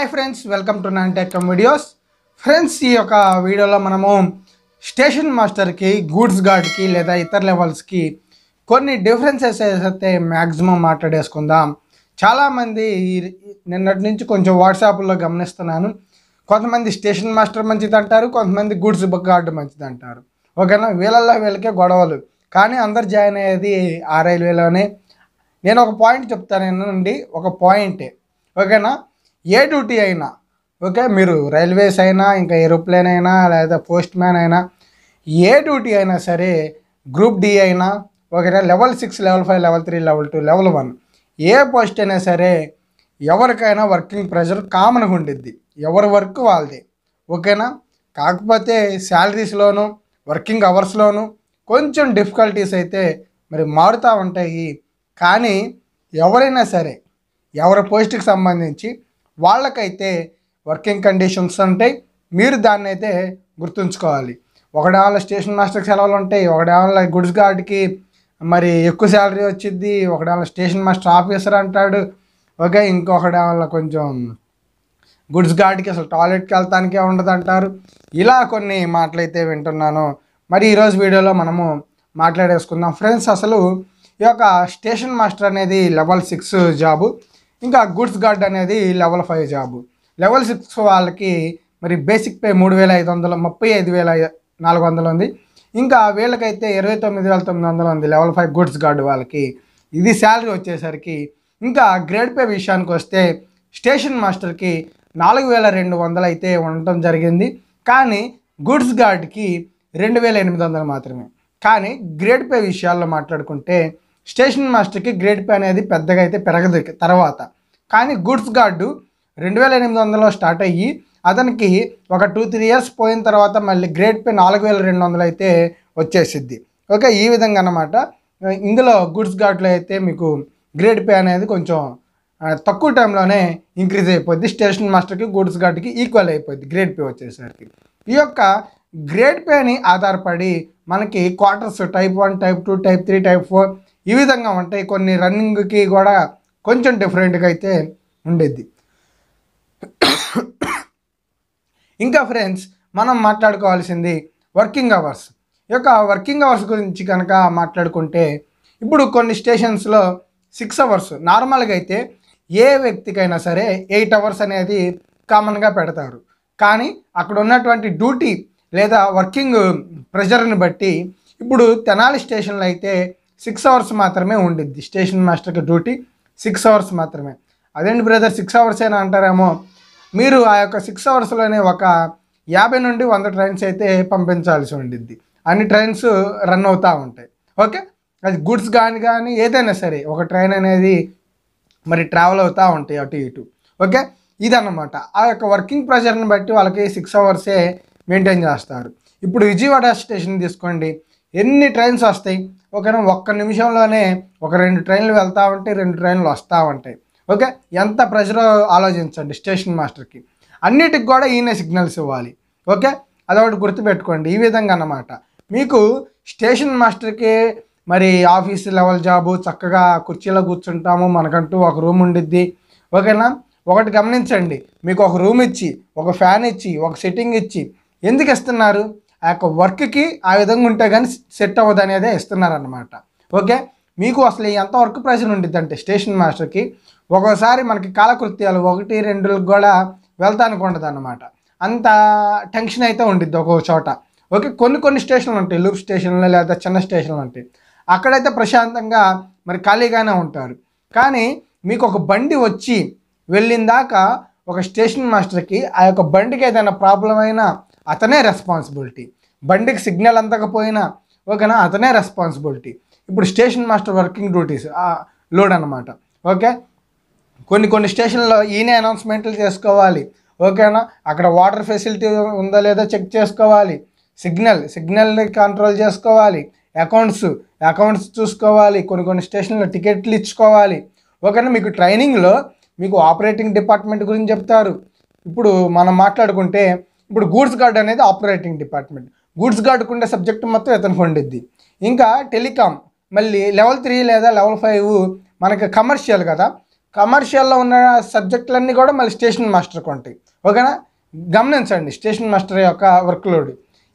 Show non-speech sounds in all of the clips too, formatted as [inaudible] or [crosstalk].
hi friends welcome to nine tech videos friends ఈ యొక్క వీడియోలో మనము స్టేషన్ మాస్టర్కి గూడ్స్ గార్డ్కి లేదా ఇతర లెవెల్స్కి కొన్ని డిఫరెన్సెస్ అయితే మ్యాక్సిమం మాట్లాడేసుకుందాం చాలామంది నిన్నటి నుంచి కొంచెం వాట్సాప్లో గమనిస్తున్నాను కొంతమంది స్టేషన్ మాస్టర్ మంచిది అంటారు కొంతమంది గూడ్స్ గార్డ్ మంచిది అంటారు ఓకేనా వీళ్ళల్లో వీళ్ళకే గొడవలు కానీ అందరు జాయిన్ అయ్యేది ఆ రైల్వేలోనే నేను ఒక పాయింట్ చెప్తాను అండి ఒక పాయింటే ఓకేనా ఏ డ్యూటీ అయినా ఓకే మీరు రైల్వేస్ అయినా ఇంకా ఏరోప్లేన్ అయినా లేదా పోస్ట్ మ్యాన్ అయినా ఏ డ్యూటీ అయినా సరే గ్రూప్ డి అయినా ఒకటే level six level five level three level two level one ఏ పోస్ట్ అయినా సరే ఎవరికైనా వర్కింగ్ ప్రెషర్ కామన్గా ఉండిద్ది ఎవరి వర్క్ వాళ్ళది ఓకేనా కాకపోతే శాలరీస్లోను వర్కింగ్ అవర్స్లోను కొంచెం డిఫికల్టీస్ అయితే మరి మారుతూ ఉంటాయి కానీ ఎవరైనా సరే ఎవరి పోస్ట్కి సంబంధించి వాళ్ళకైతే వర్కింగ్ కండిషన్స్ ఉంటాయి మీరు దాన్ని అయితే గుర్తుంచుకోవాలి ఒకడేమో స్టేషన్ మాస్టర్కి సెలవులు ఉంటాయి ఒకడేమో గుడ్స్ గార్డ్కి మరి ఎక్కువ శాలరీ వచ్చింది ఒకడేమో స్టేషన్ మాస్టర్ ఆఫీసర్ అంటాడు ఓకే ఇంకొకడేమో కొంచెం గుడ్స్ గార్డ్కి అసలు టాయిలెట్కి వెళ్తానికే ఉండదు అంటారు ఇలా కొన్ని మాటలైతే వింటున్నాను మరి ఈరోజు వీడియోలో మనము మాట్లాడేసుకుందాం ఫ్రెండ్స్ అసలు ఈ యొక్క స్టేషన్ మాస్టర్ అనేది లెవెల్ సిక్స్ జాబు ఇంకా గుడ్స్ గార్డ్ అనేది level five job level six వాళ్ళకి మరి బేసిక్ పే మూడు వేల ఐదు వందలు ముప్పై ఐదు వేల నాలుగు వందలు ఉంది ఇంకా వీళ్ళకైతే ఇరవై తొమ్మిది వేల తొమ్మిది వందలు ఉంది లెవెల్ ఫైవ్ గుడ్స్ గార్డ్ వాళ్ళకి ఇది శాలరీ వచ్చేసరికి ఇంకా గ్రేడ్ పే విషయానికి వస్తే స్టేషన్ మాస్టర్కి నాలుగు వేల రెండు వందలు అయితే ఉండటం జరిగింది కానీ గుడ్స్ గార్డ్కి రెండు వేల ఎనిమిది వందలు మాత్రమే కానీ గ్రేడ్ పే విషయాల్లో మాట్లాడుకుంటే స్టేషన్ మాస్టర్కి గ్రేడ్ పే అనేది పెద్దగా అయితే పెరగదు తర్వాత కానీ గుడ్స్ గార్డు రెండు వేల ఎనిమిది వందలో స్టార్ట్ అయ్యి అతనికి ఒక టూ త్రీ ఇయర్స్ పోయిన తర్వాత మళ్ళీ గ్రేడ్ పే నాలుగు వేల రెండు వందలు అయితే వచ్చేసిద్ది ఓకే ఈ విధంగా అనమాట ఇందులో గుడ్స్ గార్డ్లో అయితే మీకు గ్రేడ్ పే అనేది కొంచెం తక్కువ టైంలోనే ఇంక్రీజ్ అయిపోద్ది స్టేషన్ మాస్టర్కి గుడ్స్ గార్డ్కి ఈక్వల్ అయిపోద్ది గ్రేడ్ పే వచ్చేసరికి ఈ యొక్క గ్రేడ్ పేని ఆధారపడి మనకి quarters type one type two type three type four ఈ విధంగా ఉంటాయి కొన్ని రన్నింగ్కి కూడా కొంచెం డిఫరెంట్గా అయితే ఉండేది ఇంకా ఫ్రెండ్స్ మనం మాట్లాడుకోవాల్సింది వర్కింగ్ అవర్స్ ఈ యొక్క వర్కింగ్ అవర్స్ గురించి కనుక మాట్లాడుకుంటే ఇప్పుడు కొన్ని స్టేషన్స్లో సిక్స్ అవర్స్ నార్మల్గా అయితే ఏ వ్యక్తికైనా సరే ఎయిట్ అవర్స్ అనేది కామన్గా పెడతారు కానీ అక్కడ ఉన్నటువంటి డ్యూటీ లేదా వర్కింగ్ ప్రెషర్ని బట్టి ఇప్పుడు తెనాలి స్టేషన్లో అయితే సిక్స్ అవర్స్ మాత్రమే ఉండిద్ది స్టేషన్ మాస్టర్కి డ్యూటీ సిక్స్ అవర్స్ మాత్రమే అదేంటి బ్రదర్ సిక్స్ అవర్స్ అయినా అంటారేమో మీరు ఆ యొక్క సిక్స్ అవర్స్లోనే ఒక యాభై నుండి వంద ట్రైన్స్ అయితే పంపించాల్సి ఉండిద్ది అన్ని ట్రైన్స్ రన్ అవుతూ ఉంటాయి ఓకే అది గుడ్స్ కానీ కానీ ఏదైనా సరే ఒక ట్రైన్ అనేది మరి ట్రావెల్ అవుతూ ఉంటాయి అటు ఇటు ఓకే ఇదన్నమాట ఆ యొక్క వర్కింగ్ ప్రెషర్ని బట్టి వాళ్ళకి సిక్స్ అవర్సే మెయింటైన్ చేస్తారు ఇప్పుడు విజయవాడ స్టేషన్ తీసుకోండి ఎన్ని ట్రైన్స్ వస్తాయి ఓకేనా ఒక్క నిమిషంలోనే ఒక రెండు ట్రైన్లు వెళ్తూ ఉంటాయి రెండు ట్రైన్లు వస్తూ ఉంటాయి ఓకే ఎంత ప్రెషర్ ఆలోచించండి స్టేషన్ మాస్టర్కి అన్నిటికి కూడా ఈయన సిగ్నల్స్ ఇవ్వాలి ఓకే అదొకటి గుర్తుపెట్టుకోండి ఈ విధంగా అన్నమాట మీకు స్టేషన్ మాస్టర్కి మరి ఆఫీస్ లెవెల్ జాబు చక్కగా కుర్చీలో కూర్చుంటాము మనకంటూ ఒక రూమ్ ఉండిద్ది ఓకేనా ఒకటి గమనించండి మీకు ఒక రూమ్ ఇచ్చి ఒక ఫ్యాన్ ఇచ్చి ఒక సెట్టింగ్ ఇచ్చి ఎందుకు ఇస్తున్నారు ఆ యొక్క వర్క్కి ఆ విధంగా ఉంటే కానీ సెట్ అవ్వదు అనేది ఇస్తున్నారనమాట ఓకే మీకు అసలు ఎంత వర్క్ ప్రెషర్ అంటే స్టేషన్ మాస్టర్కి ఒక్కోసారి మనకి కాలకృత్యాలు ఒకటి రెండులకు కూడా వెళ్తానికి ఉండదు అనమాట అంత టెన్షన్ అయితే ఉండిద్ది ఒక్కొక్క చోట ఓకే కొన్ని కొన్ని స్టేషన్లు ఉంటాయి లూప్ స్టేషన్లు లేదా చిన్న స్టేషన్లు ఉంటాయి అక్కడైతే ప్రశాంతంగా మరి ఖాళీగానే ఉంటారు కానీ మీకు ఒక బండి వచ్చి వెళ్ళిందాక ఒక స్టేషన్ మాస్టర్కి ఆ యొక్క బండికి ఏదైనా ప్రాబ్లం అయినా అతనే రెస్పాన్సిబిలిటీ బండికి సిగ్నల్ అందకపోయినా ఓకేనా అతనే రెస్పాన్సిబిలిటీ ఇప్పుడు station master working duties load అనమాట ఓకే కొన్ని కొన్ని స్టేషన్లో ఈయనే అనౌన్స్మెంట్లు చేసుకోవాలి ఓకేనా అక్కడ వాటర్ ఫెసిలిటీ ఉందా లేదో చెక్ చేసుకోవాలి సిగ్నల్ సిగ్నల్ని కంట్రోల్ చేసుకోవాలి అకౌంట్స్ అకౌంట్స్ చూసుకోవాలి కొన్ని కొన్ని స్టేషన్లో టికెట్లు ఇచ్చుకోవాలి ఓకేనా మీకు ట్రైనింగ్లో మీకు ఆపరేటింగ్ డిపార్ట్మెంట్ గురించి చెప్తారు ఇప్పుడు మనం మాట్లాడుకుంటే ఇప్పుడు గూడ్స్ గార్డ్ అనేది ఆపరేటింగ్ డిపార్ట్మెంట్ గూడ్స్ గార్డుకు ఉండే సబ్జెక్ట్ మొత్తం ఇతనికి పండుద్ది ఇంకా టెలికామ్ మళ్ళీ లెవెల్ త్రీ లేదా లెవెల్ ఫైవ్ మనకి కమర్షియల్ కదా కమర్షియల్లో ఉన్న సబ్జెక్టులన్నీ కూడా మళ్ళీ స్టేషన్ మాస్టర్కి ఉంటాయి ఓకేనా గమనించండి స్టేషన్ మాస్టర్ యొక్క వర్క్లోడ్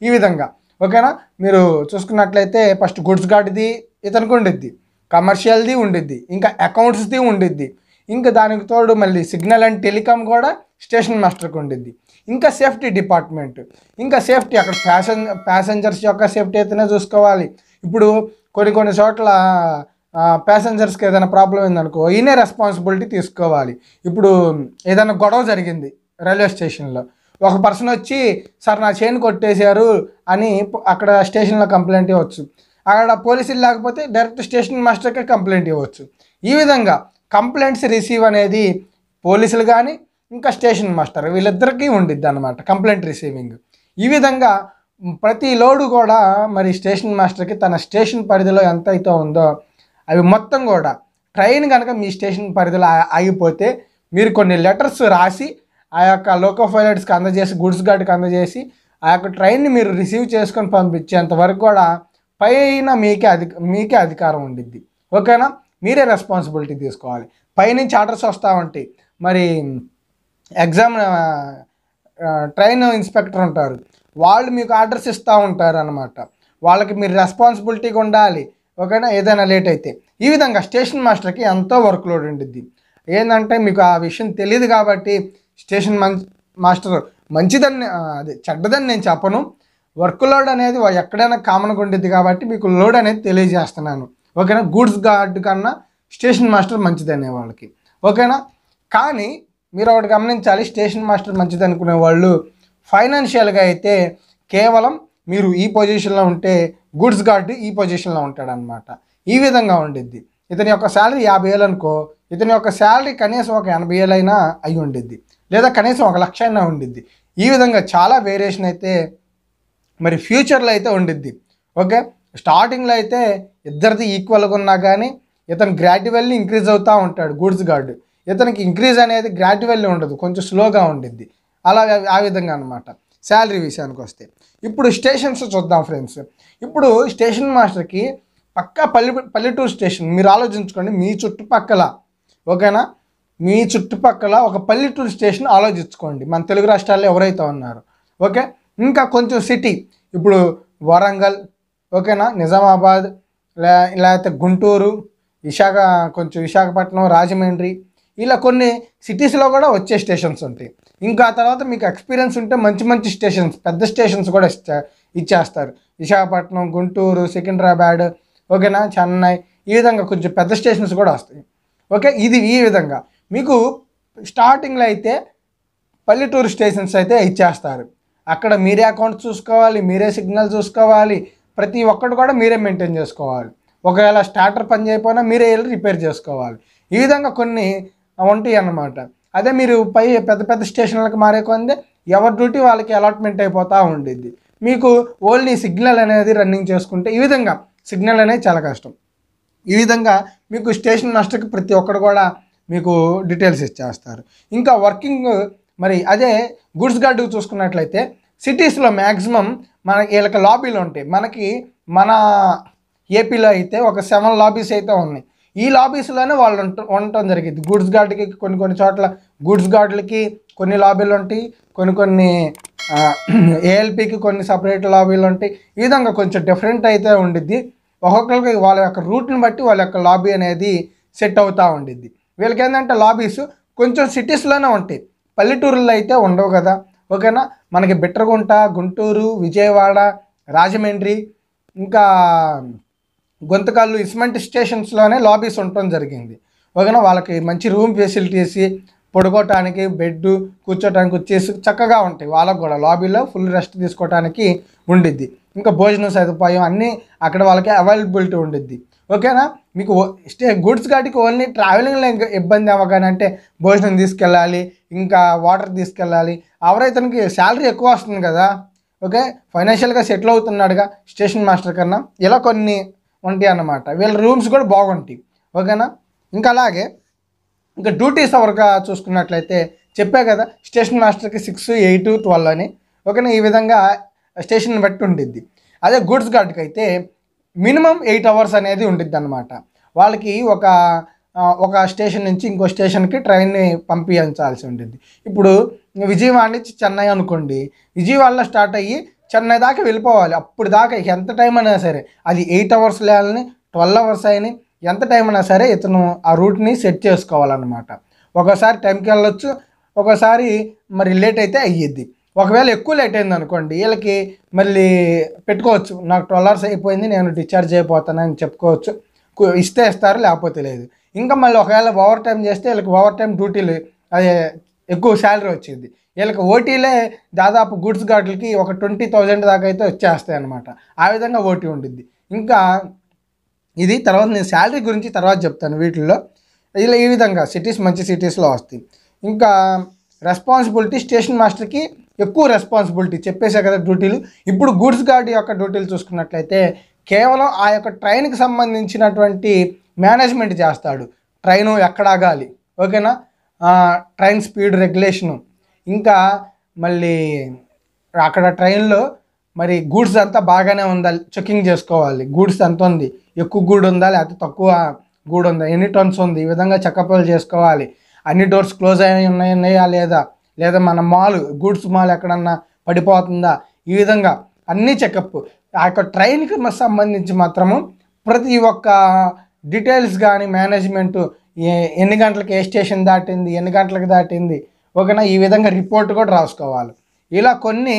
ఈ విధంగా ఓకేనా మీరు చూసుకున్నట్లయితే ఫస్ట్ గుడ్స్ గార్డ్ది ఇతనికి ఉండిద్ది కమర్షియల్ది ఉండిద్ది ఇంకా అకౌంట్స్ది ఉండిద్ది ఇంకా దానికి తోడు మళ్ళీ సిగ్నల్ అండ్ టెలికామ్ కూడా స్టేషన్ మాస్టర్కి ఉండిద్ది ఇంకా సేఫ్టీ డిపార్ట్మెంట్ ఇంకా సేఫ్టీ అక్కడ ప్యాసెం ప్యాసెంజర్స్ యొక్క సేఫ్టీ అయితేనే చూసుకోవాలి ఇప్పుడు కొన్ని కొన్ని చోట్ల ప్యాసెంజర్స్కి ఏదైనా ప్రాబ్లం ఏందనుకో ఈయనే రెస్పాన్సిబిలిటీ తీసుకోవాలి ఇప్పుడు ఏదైనా గొడవ జరిగింది రైల్వే స్టేషన్లో ఒక పర్సన్ వచ్చి సార్ నా చైన్ కొట్టేశారు అని అక్కడ స్టేషన్లో కంప్లైంట్ ఇవ్వచ్చు అక్కడ పోలీసులు లేకపోతే డైరెక్ట్ స్టేషన్ మాస్టర్కే కంప్లైంట్ ఇవ్వచ్చు ఈ విధంగా కంప్లైంట్స్ రిసీవ్ అనేది పోలీసులు కానీ ఇంకా స్టేషన్ మాస్టర్ వీళ్ళిద్దరికీ ఉండిద్ది అనమాట కంప్లైంట్ రిసీవింగ్ ఈ విధంగా ప్రతి లోడు కూడా మరి స్టేషన్ మాస్టర్కి తన స్టేషన్ పరిధిలో ఎంత అయితే ఉందో అవి మొత్తం కూడా ట్రైన్ కనుక మీ స్టేషన్ పరిధిలో ఆగిపోతే మీరు కొన్ని లెటర్స్ రాసి ఆ యొక్క లోకో పైలట్స్కి అందజేసి గుడ్స్ గార్డ్కి అందజేసి ఆ యొక్క ట్రైన్ని మీరు రిసీవ్ చేసుకొని పంపించేంత వరకు కూడా పైన మీకే అధిక మీకే అధికారం ఉండిద్ది ఓకేనా మీరే రెస్పాన్సిబిలిటీ తీసుకోవాలి పైనుంచి ఆర్డర్స్ వస్తూ ఉంటాయి మరి ఎగ్జామ్ ట్రైన్ ఇన్స్పెక్టర్ ఉంటారు వాళ్ళు మీకు ఆర్డర్స్ ఇస్తూ ఉంటారు అనమాట వాళ్ళకి మీరు రెస్పాన్సిబిలిటీగా ఉండాలి ఓకేనా ఏదైనా లేట్ అయితే ఈ విధంగా స్టేషన్ మాస్టర్కి ఎంతో వర్క్ లోడ్ ఉండిద్ది ఏంటంటే మీకు ఆ విషయం తెలియదు కాబట్టి స్టేషన్ మాస్టర్ మంచిదని అదే చెడ్డదని నేను చెప్పను వర్క్ లోడ్ అనేది ఎక్కడైనా కామన్గా ఉండిద్ది కాబట్టి మీకు లోడ్ అనేది తెలియజేస్తున్నాను ఓకేనా గూడ్స్ గార్డ్ కన్నా స్టేషన్ మాస్టర్ మంచిదనే వాళ్ళకి ఓకేనా కానీ మీరు ఒకటి గమనించాలి స్టేషన్ మాస్టర్ మంచిది అనుకునే వాళ్ళు ఫైనాన్షియల్గా అయితే కేవలం మీరు ఈ పొజిషన్లో ఉంటే గుడ్స్ గార్డ్ ఈ పొజిషన్లో ఉంటాడనమాట ఈ విధంగా ఉండిద్ది ఇతని యొక్క శాలరీ యాభై వేలు అనుకో ఇతని యొక్క శాలరీ కనీసం ఒక ఎనభై అయినా అయి ఉండిద్ది లేదా కనీసం ఒక లక్ష అయినా ఉండిద్ది ఈ విధంగా చాలా వేరియేషన్ అయితే మరి ఫ్యూచర్లో అయితే ఉండిద్ది ఓకే స్టార్టింగ్లో అయితే ఇద్దరిది ఈక్వల్గా ఉన్నా కానీ ఇతను గ్రాడ్యువల్లీ ఇంక్రీజ్ అవుతూ ఉంటాడు గూడ్స్ గార్డు ఇతనికి ఇంక్రీజ్ అనేది గ్రాడ్యువల్లీ ఉండదు కొంచెం స్లోగా ఉండిద్ది అలా ఆ విధంగా అనమాట శాలరీ విషయానికి వస్తే ఇప్పుడు స్టేషన్స్ చూద్దాం ఫ్రెండ్స్ ఇప్పుడు స్టేషన్ మాస్టర్కి పక్కా పల్లె పల్లెటూరు స్టేషన్ మీరు ఆలోచించుకోండి మీ చుట్టుపక్కల ఓకేనా మీ చుట్టుపక్కల ఒక పల్లెటూరు స్టేషన్ ఆలోచించుకోండి మన తెలుగు రాష్ట్రాల్లో ఎవరైతే ఉన్నారు ఓకే ఇంకా కొంచెం సిటీ ఇప్పుడు వరంగల్ ఓకేనా నిజామాబాద్ లే లేకపోతే గుంటూరు విశాఖ కొంచెం విశాఖపట్నం రాజమండ్రి ఇలా కొన్ని సిటీస్లో కూడా వచ్చే స్టేషన్స్ ఉంటాయి ఇంకా తర్వాత మీకు ఎక్స్పీరియన్స్ ఉంటే మంచి మంచి స్టేషన్స్ పెద్ద స్టేషన్స్ కూడా ఇచ్చేస్తారు విశాఖపట్నం గుంటూరు సికింద్రాబాద్ ఓకేనా చెన్నై ఈ విధంగా కొంచెం పెద్ద స్టేషన్స్ కూడా వస్తాయి ఓకే ఇది ఈ విధంగా మీకు స్టార్టింగ్లో అయితే పల్లెటూరు స్టేషన్స్ అయితే ఇచ్చేస్తారు అక్కడ మీరే అకౌంట్ చూసుకోవాలి మీరే సిగ్నల్ చూసుకోవాలి ప్రతి ఒక్కటి కూడా మీరే మెయింటైన్ చేసుకోవాలి ఒకవేళ స్టార్టర్ పని చేయకపోయినా మీరే వెళ్ళి రిపేర్ చేసుకోవాలి ఈ విధంగా కొన్ని ఉంటాయి అన్నమాట అదే మీరు పై పెద్ద పెద్ద స్టేషన్లకు మారే కొంది ఎవరి డ్యూటీ వాళ్ళకి అలాట్మెంట్ అయిపోతూ ఉండేది మీకు ఓన్లీ సిగ్నల్ అనేది రన్నింగ్ చేసుకుంటే ఈ విధంగా సిగ్నల్ అనేది చాలా కష్టం ఈ విధంగా మీకు స్టేషన్ నష్టకు ప్రతి ఒక్కరు కూడా మీకు డీటెయిల్స్ ఇచ్చేస్తారు ఇంకా వర్కింగ్ మరి అదే గుడ్స్ గార్డు చూసుకున్నట్లయితే సిటీస్లో మ్యాక్సిమం మన వీళ్ళకి లాబీలు ఉంటాయి మనకి మన ఏపీలో అయితే ఒక సెవెన్ లాబీస్ అయితే ఉన్నాయి ఈ లాబీస్లోనే వాళ్ళు ఉండటం జరిగింది గూడ్స్ గార్డ్కి కొన్ని కొన్ని చోట్ల గూడ్స్ గార్డులకి కొన్ని లాబీలు ఉంటాయి కొన్ని కొన్ని ఏఎల్పికి [clears throat] కొన్ని సపరేట్ లాబీలు ఉంటాయి ఈ విధంగా కొంచెం డిఫరెంట్ అయితే ఉండిద్ది ఒక్కొక్కరికి వాళ్ళ యొక్క రూట్ని బట్టి వాళ్ళ యొక్క లాబీ అనేది సెట్ అవుతూ ఉండిద్ది వీళ్ళకి ఏంటంటే లాబీస్ కొంచెం సిటీస్లోనే ఉంటాయి పల్లెటూరులో అయితే ఉండవు కదా ఓకేనా మనకి బిట్రగుంట గుంటూరు విజయవాడ రాజమండ్రి ఇంకా గొంతకాళ్ళు ఇస్మంటి స్టేషన్స్లోనే లాబీస్ ఉండటం జరిగింది ఓకేనా వాళ్ళకి మంచి రూమ్ ఫెసిలిటీస్ పడుకోవటానికి బెడ్ కూర్చోటానికి వచ్చేసి చక్కగా ఉంటాయి వాళ్ళకు కూడా లాబీలో ఫుల్ రెస్ట్ తీసుకోవడానికి ఉండిద్ది ఇంకా భోజనం సదుపాయం అన్నీ అక్కడ వాళ్ళకి అవైలబిలిటీ ఉండిద్ది ఓకేనా మీకు స్టే గుడ్స్ కాటికి ఓన్లీ ట్రావెలింగ్లో ఇంకా ఇబ్బంది అవ్వగానే అంటే భోజనం తీసుకెళ్ళాలి ఇంకా వాటర్ తీసుకెళ్ళాలి ఎవరైతనికి శాలరీ ఎక్కువ వస్తుంది కదా ఓకే ఫైనాన్షియల్గా సెటిల్ అవుతున్నాడుగా స్టేషన్ మాస్టర్ కన్నా ఇలా కొన్ని ఉంటాయి అన్నమాట వీళ్ళ రూమ్స్ కూడా బాగుంటాయి ఓకేనా ఇంకా అలాగే ఇంకా డ్యూటీస్ అవర్గా చూసుకున్నట్లయితే చెప్పా కదా స్టేషన్ మాస్టర్కి సిక్స్ ఎయిట్ ట్వెల్వ్ అని ఓకేనా ఈ విధంగా స్టేషన్ బట్టి ఉండిద్ది అదే గూడ్స్ గార్డ్కి అయితే మినిమం ఎయిట్ అవర్స్ అనేది ఉండిద్ది అనమాట వాళ్ళకి ఒక ఒక స్టేషన్ నుంచి ఇంకో స్టేషన్కి ట్రైన్ని పంపించాల్సి ఉంటుంది ఇప్పుడు విజయవాడ నుంచి చెన్నై అనుకోండి విజయవాడలో స్టార్ట్ అయ్యి చెన్నై దాకా వెళ్ళిపోవాలి అప్పుడు దాకా ఎంత టైం అయినా సరే అది ఎయిట్ అవర్స్ లేని ట్వెల్వ్ అవర్స్ అయినా ఎంత టైం అయినా సరే ఇతను ఆ రూట్ని సెట్ చేసుకోవాలన్నమాట ఒకసారి టైంకి వెళ్ళొచ్చు ఒకసారి మరి లేట్ అయితే అయ్యిద్ది ఒకవేళ ఎక్కువ లేట్ అయింది అనుకోండి వీళ్ళకి మళ్ళీ పెట్టుకోవచ్చు నాకు ట్వెల్వ్ అవర్స్ అయిపోయింది నేను డిశ్చార్జ్ అయిపోతానని చెప్పుకోవచ్చు ఇస్తే ఇస్తారు లేకపోతే లేదు ఇంకా మళ్ళీ ఒకవేళ ఓవర్ టైం చేస్తే వీళ్ళకి ఓవర్ టైం డ్యూటీలు అదే ఎక్కువ శాలరీ వచ్చింది వీళ్ళకి ఓటీలే దాదాపు గుడ్స్ గార్డులకి ఒక ట్వంటీ థౌజండ్ దాకా అయితే వచ్చేస్తాయి అనమాట ఆ విధంగా ఓటీ ఉండిద్ది ఇంకా ఇది తర్వాత నేను శాలరీ గురించి తర్వాత చెప్తాను వీటిల్లో ఇలా ఈ విధంగా సిటీస్ మంచి సిటీస్లో వస్తాయి ఇంకా రెస్పాన్సిబిలిటీ స్టేషన్ మాస్టర్కి ఎక్కువ రెస్పాన్సిబిలిటీ చెప్పేసే కదా డ్యూటీలు ఇప్పుడు గుడ్స్ గార్డ్ యొక్క డ్యూటీలు చూసుకున్నట్లయితే కేవలం ఆ యొక్క ట్రైన్కి సంబంధించినటువంటి మేనేజ్మెంట్ చేస్తాడు ట్రైను ఎక్కడాగాలి ఓకేనా ట్రైన్ స్పీడ్ రెగ్యులేషను ఇంకా మళ్ళీ అక్కడ ట్రైన్లో మరి గూడ్స్ అంతా బాగానే ఉందా చెకింగ్ చేసుకోవాలి గూడ్స్ ఎంత ఉంది ఎక్కువ గూడు ఉందా లేకపోతే తక్కువ గూడు ఉందా ఎన్ని టన్స్ ఉంది ఈ విధంగా చెకప్లు చేసుకోవాలి అన్ని డోర్స్ క్లోజ్ అయి ఉన్నాయన్నాయా లేదా లేదా మన మాల్ గూడ్స్ మాల్ ఎక్కడన్నా పడిపోతుందా ఈ విధంగా అన్ని చెకప్ ఆ యొక్క ట్రైన్కి సంబంధించి మాత్రము ప్రతి ఒక్క డీటెయిల్స్ కానీ మేనేజ్మెంటు ఎన్ని గంటలకు ఏ స్టేషన్ దాటింది ఎన్ని గంటలకు దాటింది ఓకేనా ఈ విధంగా రిపోర్ట్ కూడా రాసుకోవాలి ఇలా కొన్ని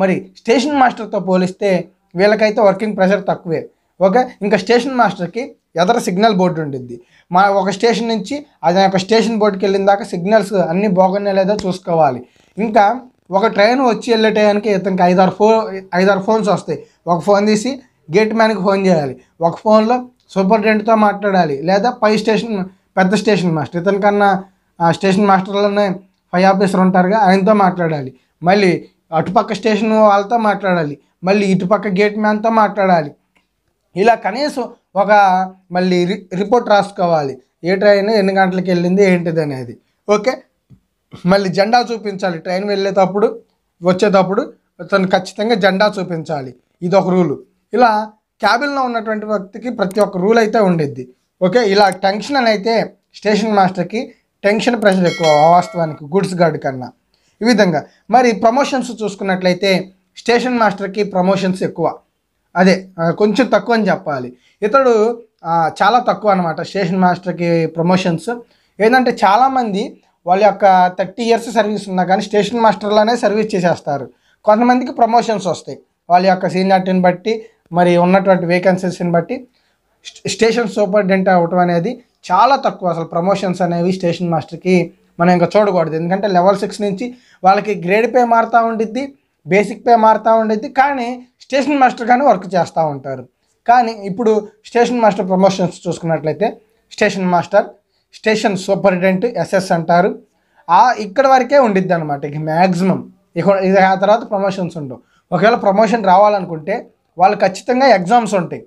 మరి స్టేషన్ మాస్టర్తో పోలిస్తే వీళ్ళకైతే వర్కింగ్ ప్రెషర్ తక్కువే ఓకే ఇంకా స్టేషన్ మాస్టర్కి ఎదర సిగ్నల్ బోర్డు ఉండిద్ది మా ఒక స్టేషన్ నుంచి అది యొక్క స్టేషన్ బోర్డుకి వెళ్ళిన దాకా సిగ్నల్స్ అన్నీ బాగున్నాయి లేదో చూసుకోవాలి ఇంకా ఒక ట్రైన్ వచ్చి వెళ్ళే టైంకి ఇతనికి ఐదారు ఫో ఐదారు ఫోన్స్ వస్తాయి ఒక ఫోన్ తీసి గేట్ మ్యాన్కి ఫోన్ చేయాలి ఒక ఫోన్లో సూపరింటెండెంట్తో మాట్లాడాలి లేదా పై స్టేషన్ పెద్ద స్టేషన్ మాస్టర్ ఇతనికన్నా స్టేషన్ మాస్టర్లోనే ఫైవ్ ఆఫీసర్ ఉంటారుగా ఆయనతో మాట్లాడాలి మళ్ళీ అటుపక్క స్టేషన్ వాళ్ళతో మాట్లాడాలి మళ్ళీ ఇటుపక్క గేట్ మ్యాన్తో మాట్లాడాలి ఇలా కనీసం ఒక మళ్ళీ రిపోర్ట్ రాసుకోవాలి ఏ ట్రైన్ ఎన్ని గంటలకు వెళ్ళింది ఏంటిది అనేది ఓకే మళ్ళీ జెండా చూపించాలి ట్రైన్ వెళ్ళేటప్పుడు వచ్చేటప్పుడు తను ఖచ్చితంగా జెండా చూపించాలి ఇది ఒక రూలు ఇలా క్యాబిన్లో ఉన్నటువంటి వ్యక్తికి ప్రతి ఒక్క రూల్ అయితే ఉండిద్ది ఓకే ఇలా టెన్షన్ అయితే స్టేషన్ మాస్టర్కి టెన్షన్ ప్రెషర్ ఎక్కువ వాస్తవానికి గుడ్స్ గార్డ్ కన్నా ఈ విధంగా మరి ప్రమోషన్స్ చూసుకున్నట్లయితే స్టేషన్ మాస్టర్కి ప్రమోషన్స్ ఎక్కువ అదే కొంచెం తక్కువ అని చెప్పాలి ఇతడు చాలా తక్కువ అనమాట స్టేషన్ మాస్టర్కి ప్రమోషన్స్ ఏంటంటే చాలామంది వాళ్ళ యొక్క థర్టీ ఇయర్స్ సర్వీస్ ఉన్నా కానీ స్టేషన్ మాస్టర్లోనే సర్వీస్ చేసేస్తారు కొంతమందికి ప్రమోషన్స్ వస్తాయి వాళ్ళ యొక్క సీనియారిటీని బట్టి మరి ఉన్నటువంటి వేకెన్సీస్ని బట్టి స్టేషన్ సూపరింటెండెంట్ అవ్వటం అనేది చాలా తక్కువ అసలు ప్రమోషన్స్ అనేవి స్టేషన్ మాస్టర్కి మనం ఇంకా చూడకూడదు ఎందుకంటే లెవెల్ సిక్స్ నుంచి వాళ్ళకి గ్రేడ్ పే మారుతూ ఉండిద్ది బేసిక్ పే మారుతూ ఉండిద్ది కానీ స్టేషన్ మాస్టర్ కానీ వర్క్ చేస్తూ ఉంటారు కానీ ఇప్పుడు స్టేషన్ మాస్టర్ ప్రమోషన్స్ చూసుకున్నట్లయితే station master station superintendent SS అంటారు ఆ ఇక్కడ వరకే ఉండిద్ది అనమాట ఇక మ్యాక్సిమం ఇక ఇది ఆ తర్వాత ప్రమోషన్స్ ఉండవు ఒకవేళ ప్రమోషన్ రావాలనుకుంటే వాళ్ళు ఖచ్చితంగా ఎగ్జామ్స్ ఉంటాయి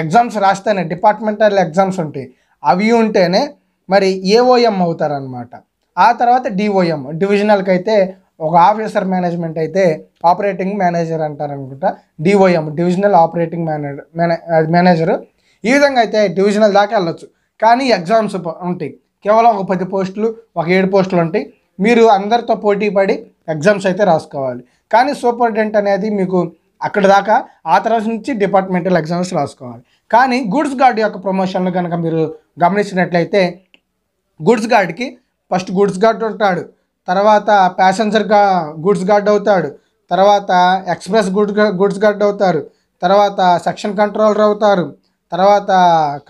ఎగ్జామ్స్ రాస్తేనే డిపార్ట్మెంటల్ ఎగ్జామ్స్ ఉంటాయి అవి ఉంటేనే మరి ఏఓఎం అవుతారనమాట ఆ తర్వాత డిఓఎం డివిజనల్కి అయితే ఒక ఆఫీసర్ మేనేజ్మెంట్ అయితే ఆపరేటింగ్ మేనేజర్ అంటారు అనుకుంటా DOM divisional operating manager manager ఈ విధంగా అయితే డివిజనల్ దాకా వెళ్ళొచ్చు కానీ ఎగ్జామ్స్ ఉంటాయి కేవలం ఒక పది పోస్టులు ఒక ఏడు పోస్టులు ఉంటాయి మీరు అందరితో పోటీ పడి ఎగ్జామ్స్ అయితే రాసుకోవాలి కానీ సూపరింటెండెంట్ అనేది మీకు అక్కడ దాకా ఆ తర్వాత నుంచి డిపార్ట్మెంటల్ ఎగ్జామ్స్ రాసుకోవాలి కానీ గూడ్స్ గార్డ్ యొక్క ప్రమోషన్లు కనుక మీరు గమనించినట్లయితే గుడ్స్ గార్డ్కి ఫస్ట్ గుడ్స్ గార్డ్ ఉంటాడు తర్వాత గా గుడ్స్ గార్డ్ అవుతాడు తర్వాత ఎక్స్ప్రెస్ గుడ్ గుడ్స్ గార్డ్ అవుతారు తర్వాత సెక్షన్ కంట్రోలర్ అవుతారు తర్వాత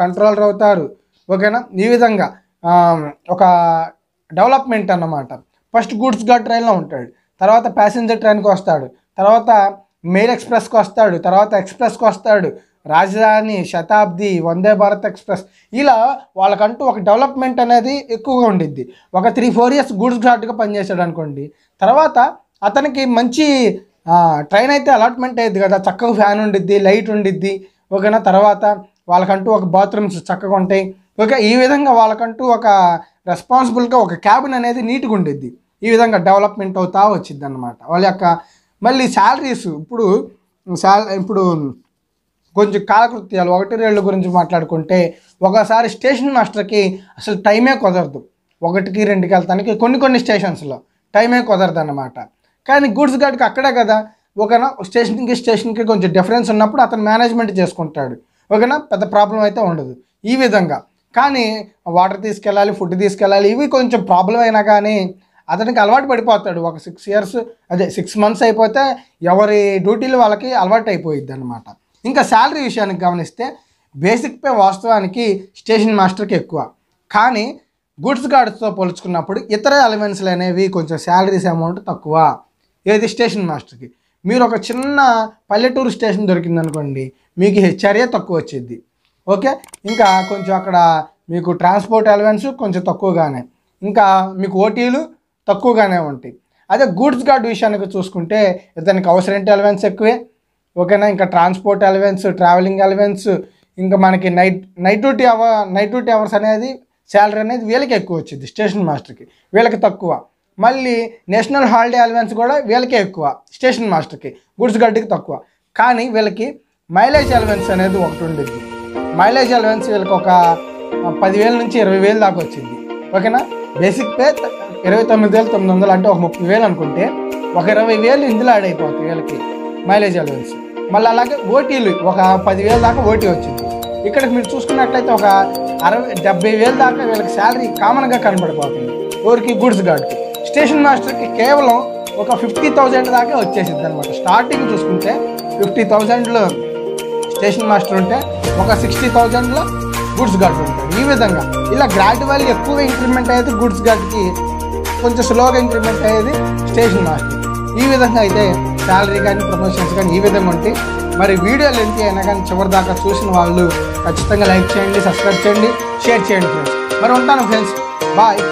కంట్రోలర్ అవుతారు ఓకేనా ఈ విధంగా ఒక డెవలప్మెంట్ అన్నమాట ఫస్ట్ గూడ్స్ గార్డ్ ట్రైన్లో ఉంటాడు తర్వాత ప్యాసింజర్ ట్రైన్కి వస్తాడు తర్వాత మెయిల్ ఎక్స్ప్రెస్కి వస్తాడు తర్వాత ఎక్స్ప్రెస్కి వస్తాడు రాజధాని శతాబ్ది వందే భారత్ ఎక్స్ప్రెస్ ఇలా వాళ్ళకంటూ ఒక డెవలప్మెంట్ అనేది ఎక్కువగా ఉండిద్ది ఒక త్రీ ఫోర్ ఇయర్స్ గూడ్స్ ఘాట్గా పనిచేశాడు అనుకోండి తర్వాత అతనికి మంచి ట్రైన్ అయితే అలాట్మెంట్ అయ్యింది కదా చక్కగా ఫ్యాన్ ఉండిద్ది లైట్ ఉండిద్ది ఓకేనా తర్వాత వాళ్ళకంటూ ఒక బాత్రూమ్స్ చక్కగా ఉంటాయి ఓకే ఈ విధంగా వాళ్ళకంటూ ఒక రెస్పాన్సిబుల్గా ఒక క్యాబిన్ అనేది నీట్గా ఉండిద్ది ఈ విధంగా డెవలప్మెంట్ అవుతా వచ్చింది అనమాట వాళ్ళ యొక్క మళ్ళీ శాలరీస్ ఇప్పుడు శాల ఇప్పుడు కొంచెం కాలకృత్యాలు ఒకటి రెండు గురించి మాట్లాడుకుంటే ఒకసారి స్టేషన్ మాస్టర్కి అసలు టైమే కుదరదు ఒకటికి రెండుకి వెళ్తానికి కొన్ని కొన్ని స్టేషన్స్లో టైమే కుదరదు అనమాట కానీ గూడ్స్ గార్డ్కి అక్కడే కదా ఒకనా స్టేషన్కి స్టేషన్కి కొంచెం డిఫరెన్స్ ఉన్నప్పుడు అతను మేనేజ్మెంట్ చేసుకుంటాడు ఓకేనా పెద్ద ప్రాబ్లం అయితే ఉండదు ఈ విధంగా కానీ వాటర్ తీసుకెళ్ళాలి ఫుడ్ తీసుకెళ్ళాలి ఇవి కొంచెం ప్రాబ్లం అయినా కానీ అతనికి అలవాటు పడిపోతాడు ఒక సిక్స్ ఇయర్స్ అదే సిక్స్ మంత్స్ అయిపోతే ఎవరి డ్యూటీలు వాళ్ళకి అలవాటు అయిపోయిద్ది అనమాట ఇంకా శాలరీ విషయానికి గమనిస్తే బేసిక్ పే వాస్తవానికి స్టేషన్ మాస్టర్కి ఎక్కువ కానీ గుడ్స్ గార్డ్స్తో పోల్చుకున్నప్పుడు ఇతర అలవెన్స్లు అనేవి కొంచెం శాలరీస్ అమౌంట్ తక్కువ ఏది స్టేషన్ మాస్టర్కి మీరు ఒక చిన్న పల్లెటూరు స్టేషన్ దొరికిందనుకోండి మీకు హెచ్ఆర్ఏ తక్కువ వచ్చేది ఓకే ఇంకా కొంచెం అక్కడ మీకు ట్రాన్స్పోర్ట్ అలవెన్స్ కొంచెం తక్కువగానే ఇంకా మీకు ఓటీలు తక్కువగానే ఉంటాయి అదే గూడ్స్ గార్డ్ విషయానికి చూసుకుంటే ఇతనికి అవసరం ఏంటి అలవెన్స్ ఎక్కువే ఓకేనా ఇంకా ట్రాన్స్పోర్ట్ అలవెన్స్ ట్రావెలింగ్ అలవెన్స్ ఇంకా మనకి night night duty hour night duty hours అనేది శాలరీ అనేది వీళ్ళకి ఎక్కువ వచ్చింది స్టేషన్ మాస్టర్కి వీళ్ళకి తక్కువ మళ్ళీ నేషనల్ హాలిడే అలవెన్స్ కూడా వీళ్ళకే ఎక్కువ స్టేషన్ మాస్టర్కి గుడ్స్ గడ్డికి తక్కువ కానీ వీళ్ళకి మైలేజ్ అలవెన్స్ అనేది ఒకటి ఉండేది మైలేజ్ అలవెన్స్ వీళ్ళకి ఒక పదివేల నుంచి ఇరవై వేలు దాకా వచ్చింది ఓకేనా బేసిక్ పే ఇరవై తొమ్మిది వేలు తొమ్మిది వందలు అంటే ఒక ముప్పై వేలు అనుకుంటే ఒక ఇరవై వేలు ఇందులో యాడ్ అయిపోతుంది వీళ్ళకి మైలేజ్ అలవెన్స్ మళ్ళీ అలాగే ఓటీలు ఒక పదివేల దాకా ఓటీ వచ్చింది ఇక్కడ మీరు చూసుకున్నట్లయితే ఒక అరవై డెబ్బై వేల దాకా వీళ్ళకి శాలరీ కామన్గా కనబడిపోతుంది ఊరికి గుడ్స్ గార్డ్కి స్టేషన్ మాస్టర్కి కేవలం ఒక ఫిఫ్టీ థౌజండ్ దాకా వచ్చేసింది అనమాట స్టార్టింగ్ చూసుకుంటే ఫిఫ్టీ థౌజండ్లో స్టేషన్ మాస్టర్ ఉంటే ఒక సిక్స్టీ థౌజండ్లో గుడ్స్ గార్డ్ ఉంటాడు ఈ విధంగా ఇలా గ్రాడ్యువల్గా ఎక్కువగా ఇంక్రిమెంట్ అయ్యేది గుడ్స్ గార్డ్కి కొంచెం స్లోగా ఇంక్రిమెంట్ అయ్యేది స్టేషన్ మాస్టర్ ఈ విధంగా అయితే శాలరీ కానీ ప్రమోషన్స్ కానీ ఈ విధంగా ఉంటాయి మరి వీడియో లెంత్ అయినా కానీ చివరి దాకా చూసిన వాళ్ళు ఖచ్చితంగా లైక్ చేయండి సబ్స్క్రైబ్ చేయండి షేర్ చేయండి ఫ్రెండ్స్ మరి ఉంటాను ఫ్రెండ్స్ బాయ్